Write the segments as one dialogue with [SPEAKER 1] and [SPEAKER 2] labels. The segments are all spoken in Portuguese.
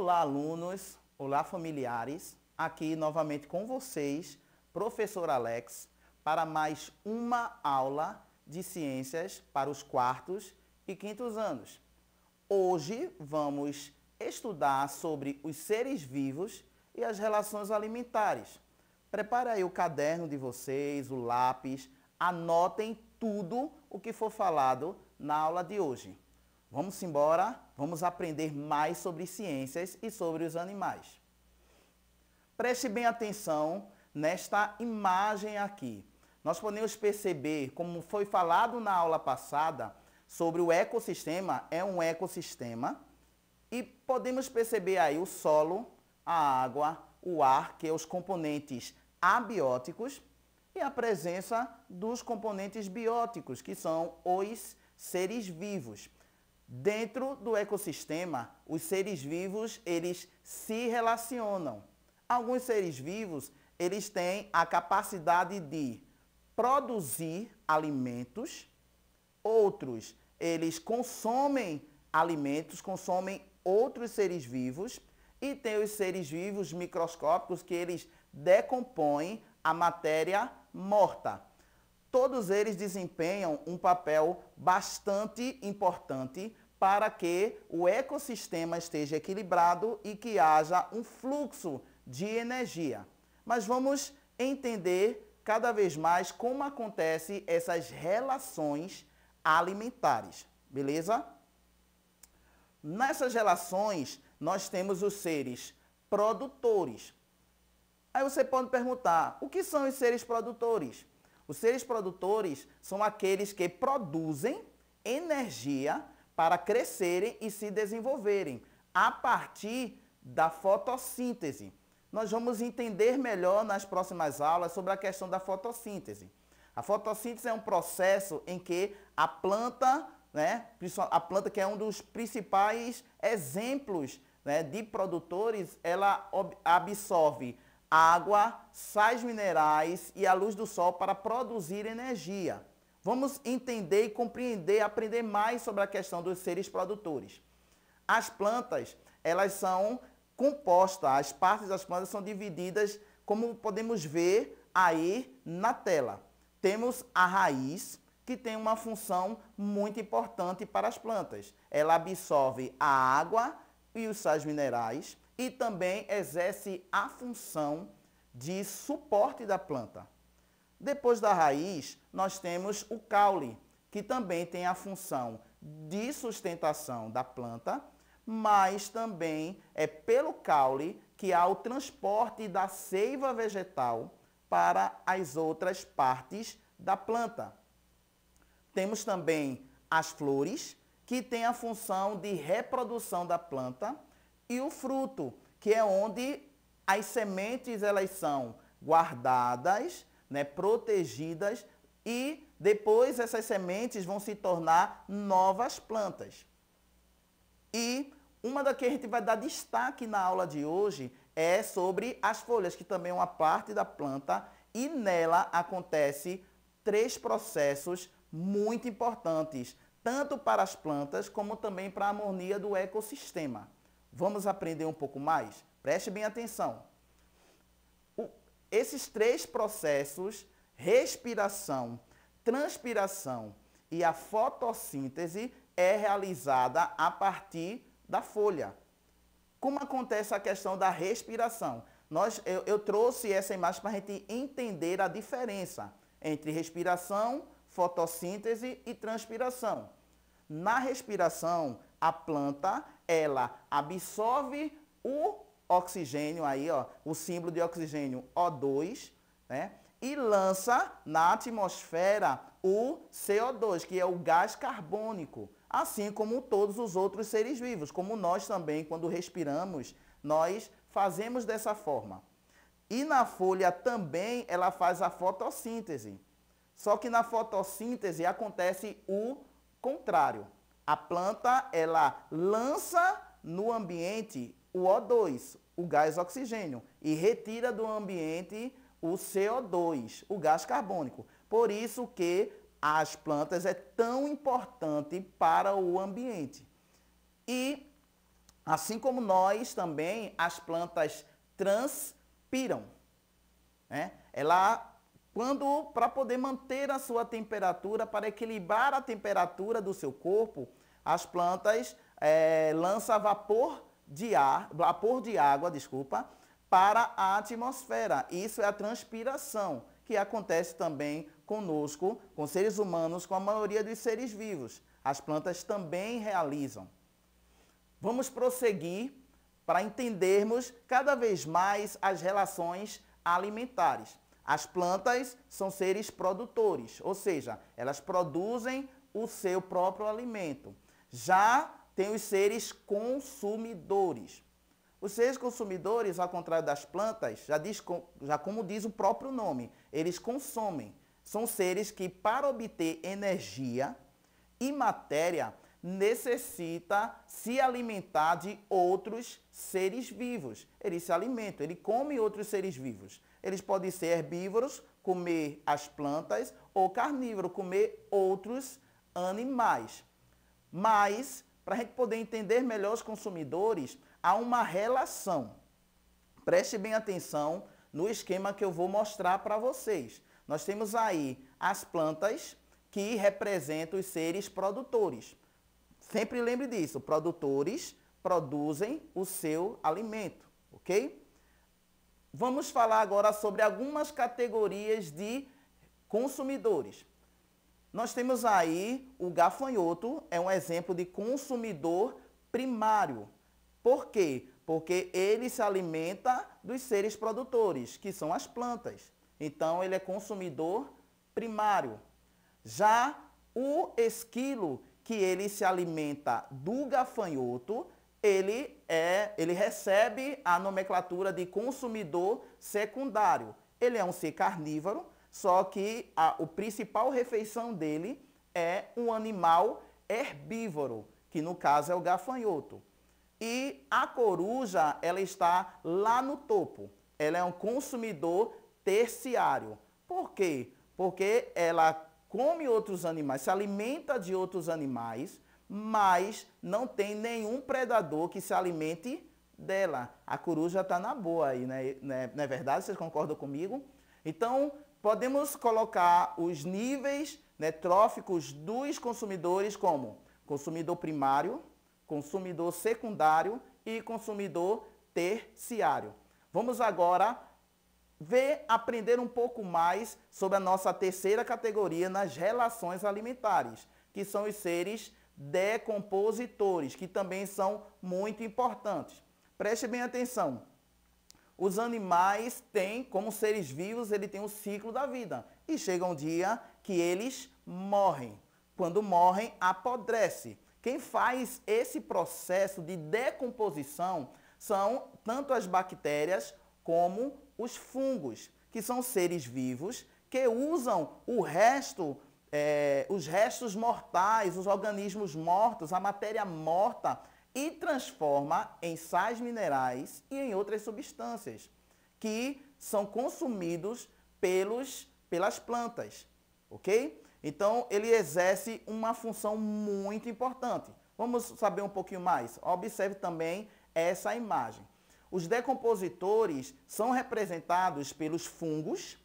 [SPEAKER 1] Olá, alunos. Olá, familiares. Aqui novamente com vocês, professor Alex, para mais uma aula de ciências para os quartos e quintos anos. Hoje vamos estudar sobre os seres vivos e as relações alimentares. Prepare aí o caderno de vocês, o lápis, anotem tudo o que for falado na aula de hoje. Vamos embora, vamos aprender mais sobre ciências e sobre os animais. Preste bem atenção nesta imagem aqui. Nós podemos perceber, como foi falado na aula passada, sobre o ecossistema, é um ecossistema, e podemos perceber aí o solo, a água, o ar, que é os componentes abióticos, e a presença dos componentes bióticos, que são os seres vivos. Dentro do ecossistema, os seres vivos, eles se relacionam. Alguns seres vivos, eles têm a capacidade de produzir alimentos, outros, eles consomem alimentos, consomem outros seres vivos, e tem os seres vivos microscópicos que eles decompõem a matéria morta todos eles desempenham um papel bastante importante para que o ecossistema esteja equilibrado e que haja um fluxo de energia. Mas vamos entender cada vez mais como acontecem essas relações alimentares, beleza? Nessas relações, nós temos os seres produtores. Aí você pode perguntar, o que são os seres produtores? Os seres produtores são aqueles que produzem energia para crescerem e se desenvolverem a partir da fotossíntese. Nós vamos entender melhor nas próximas aulas sobre a questão da fotossíntese. A fotossíntese é um processo em que a planta, né, a planta que é um dos principais exemplos né, de produtores, ela absorve água, sais minerais e a luz do sol para produzir energia. Vamos entender e compreender, aprender mais sobre a questão dos seres produtores. As plantas, elas são compostas, as partes das plantas são divididas, como podemos ver aí na tela. Temos a raiz, que tem uma função muito importante para as plantas. Ela absorve a água e os sais minerais, e também exerce a função de suporte da planta. Depois da raiz, nós temos o caule, que também tem a função de sustentação da planta, mas também é pelo caule que há o transporte da seiva vegetal para as outras partes da planta. Temos também as flores, que têm a função de reprodução da planta e o fruto, que é onde as sementes elas são guardadas, né, protegidas e depois essas sementes vão se tornar novas plantas. E uma da que a gente vai dar destaque na aula de hoje é sobre as folhas, que também é uma parte da planta, e nela acontece três processos muito importantes, tanto para as plantas como também para a harmonia do ecossistema. Vamos aprender um pouco mais? Preste bem atenção. O, esses três processos, respiração, transpiração e a fotossíntese, é realizada a partir da folha. Como acontece a questão da respiração? Nós, eu, eu trouxe essa imagem para a gente entender a diferença entre respiração, fotossíntese e transpiração. Na respiração, a planta ela absorve o oxigênio aí, ó, o símbolo de oxigênio O2, né? E lança na atmosfera o CO2, que é o gás carbônico, assim como todos os outros seres vivos, como nós também quando respiramos, nós fazemos dessa forma. E na folha também ela faz a fotossíntese. Só que na fotossíntese acontece o contrário. A planta, ela lança no ambiente o O2, o gás oxigênio, e retira do ambiente o CO2, o gás carbônico. Por isso que as plantas é tão importante para o ambiente. E assim como nós também, as plantas transpiram. Né? Ela quando para poder manter a sua temperatura, para equilibrar a temperatura do seu corpo, as plantas é, lançam vapor de ar, vapor de água, desculpa, para a atmosfera. Isso é a transpiração, que acontece também conosco, com seres humanos, com a maioria dos seres vivos. As plantas também realizam. Vamos prosseguir para entendermos cada vez mais as relações alimentares. As plantas são seres produtores, ou seja, elas produzem o seu próprio alimento. Já tem os seres consumidores. Os seres consumidores, ao contrário das plantas, já, diz, já como diz o próprio nome, eles consomem. São seres que, para obter energia e matéria, necessita se alimentar de outros seres vivos. Ele se alimenta, ele come outros seres vivos. Eles podem ser herbívoros, comer as plantas, ou carnívoro, comer outros animais. Mas, para a gente poder entender melhor os consumidores, há uma relação. Preste bem atenção no esquema que eu vou mostrar para vocês. Nós temos aí as plantas que representam os seres produtores. Sempre lembre disso, produtores produzem o seu alimento, ok? Vamos falar agora sobre algumas categorias de consumidores. Nós temos aí o gafanhoto, é um exemplo de consumidor primário. Por quê? Porque ele se alimenta dos seres produtores, que são as plantas. Então, ele é consumidor primário. Já o esquilo, que ele se alimenta do gafanhoto, ele, é, ele recebe a nomenclatura de consumidor secundário. Ele é um ser carnívoro, só que a o principal refeição dele é um animal herbívoro, que no caso é o gafanhoto. E a coruja, ela está lá no topo. Ela é um consumidor terciário. Por quê? Porque ela come outros animais, se alimenta de outros animais, mas não tem nenhum predador que se alimente dela. A coruja está na boa aí, né? né? não é verdade? Vocês concordam comigo? Então, Podemos colocar os níveis né, tróficos dos consumidores como consumidor primário, consumidor secundário e consumidor terciário. Vamos agora ver, aprender um pouco mais sobre a nossa terceira categoria nas relações alimentares, que são os seres decompositores, que também são muito importantes. Preste bem atenção. Os animais têm, como seres vivos, ele tem o um ciclo da vida. E chega um dia que eles morrem. Quando morrem, apodrece. Quem faz esse processo de decomposição são tanto as bactérias como os fungos, que são seres vivos que usam o resto, é, os restos mortais, os organismos mortos, a matéria morta e transforma em sais minerais e em outras substâncias que são consumidos pelos, pelas plantas, ok? Então, ele exerce uma função muito importante. Vamos saber um pouquinho mais? Observe também essa imagem. Os decompositores são representados pelos fungos,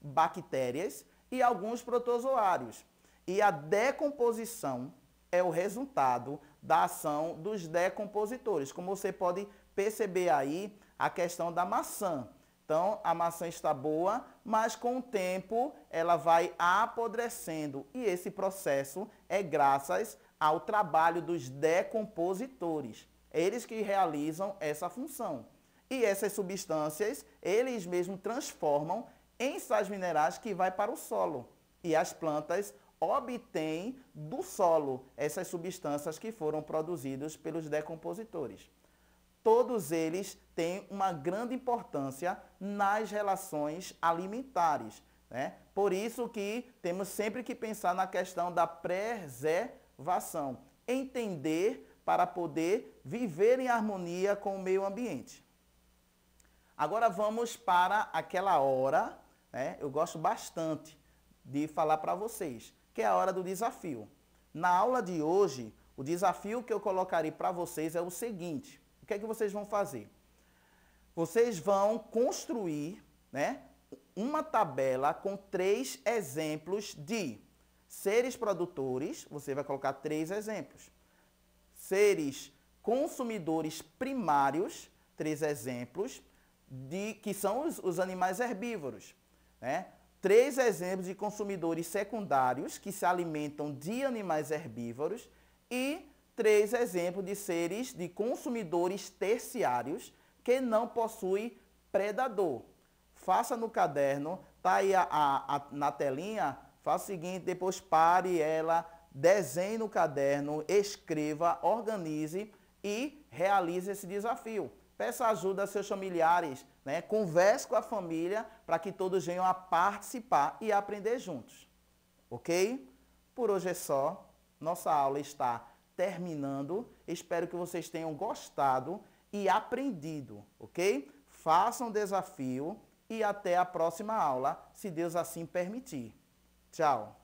[SPEAKER 1] bactérias e alguns protozoários. E a decomposição é o resultado da ação dos decompositores. Como você pode perceber aí, a questão da maçã. Então, a maçã está boa, mas com o tempo ela vai apodrecendo. E esse processo é graças ao trabalho dos decompositores. Eles que realizam essa função. E essas substâncias, eles mesmos transformam em sais minerais que vai para o solo. E as plantas obtém do solo essas substâncias que foram produzidas pelos decompositores. Todos eles têm uma grande importância nas relações alimentares. Né? Por isso que temos sempre que pensar na questão da preservação, entender para poder viver em harmonia com o meio ambiente. Agora vamos para aquela hora, né? eu gosto bastante de falar para vocês, que é a hora do desafio. Na aula de hoje, o desafio que eu colocarei para vocês é o seguinte: o que é que vocês vão fazer? Vocês vão construir né, uma tabela com três exemplos de seres produtores, você vai colocar três exemplos. Seres consumidores primários, três exemplos, de que são os, os animais herbívoros. Né? três exemplos de consumidores secundários que se alimentam de animais herbívoros e três exemplos de seres de consumidores terciários que não possuem predador. Faça no caderno, tá aí a, a, a, na telinha, faça o seguinte, depois pare ela, desenhe no caderno, escreva, organize e realize esse desafio. Peça ajuda a seus familiares, né? Converse com a família para que todos venham a participar e aprender juntos. Ok? Por hoje é só. Nossa aula está terminando. Espero que vocês tenham gostado e aprendido, ok? Façam um desafio e até a próxima aula, se Deus assim permitir. Tchau!